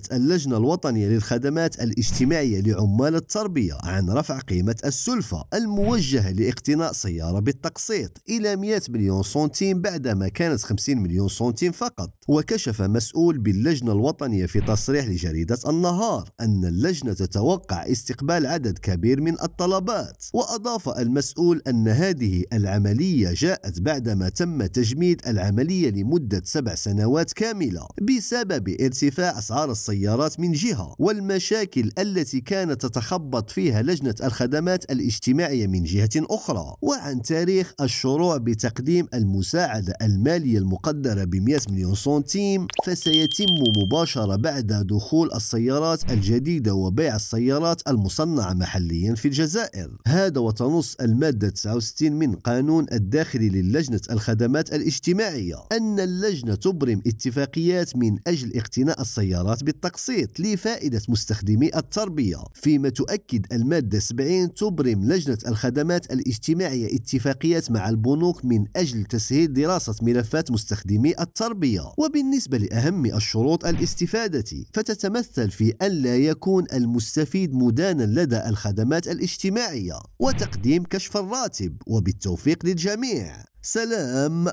أعلنت اللجنة الوطنية للخدمات الاجتماعية لعمال التربية عن رفع قيمة السلفة الموجهة لاقتناء سيارة بالتقسيط إلى 100 مليون سنتيم بعدما كانت 50 مليون سنتيم فقط وكشف مسؤول باللجنة الوطنية في تصريح لجريدة النهار أن اللجنة تتوقع استقبال عدد كبير من الطلبات وأضاف المسؤول أن هذه العملية جاءت بعدما تم تجميد العملية لمدة سبع سنوات كاملة بسبب ارتفاع أسعار السيارة السيارات من جهة والمشاكل التي كانت تتخبط فيها لجنة الخدمات الاجتماعية من جهة أخرى وعن تاريخ الشروع بتقديم المساعدة المالية المقدرة ب 100 مليون سنتيم فسيتم مباشرة بعد دخول السيارات الجديدة وبيع السيارات المصنعة محليا في الجزائر هذا وتنص المادة 69 من قانون الداخلي للجنة الخدمات الاجتماعية أن اللجنة تبرم اتفاقيات من أجل اقتناء السيارات بالطبع التقسيط لفائدة مستخدمي التربية فيما تؤكد المادة 70 تبرم لجنة الخدمات الاجتماعية اتفاقيات مع البنوك من أجل تسهيل دراسة ملفات مستخدمي التربية وبالنسبة لأهم الشروط الاستفادة فتتمثل في أن لا يكون المستفيد مدانا لدى الخدمات الاجتماعية وتقديم كشف الراتب وبالتوفيق للجميع سلام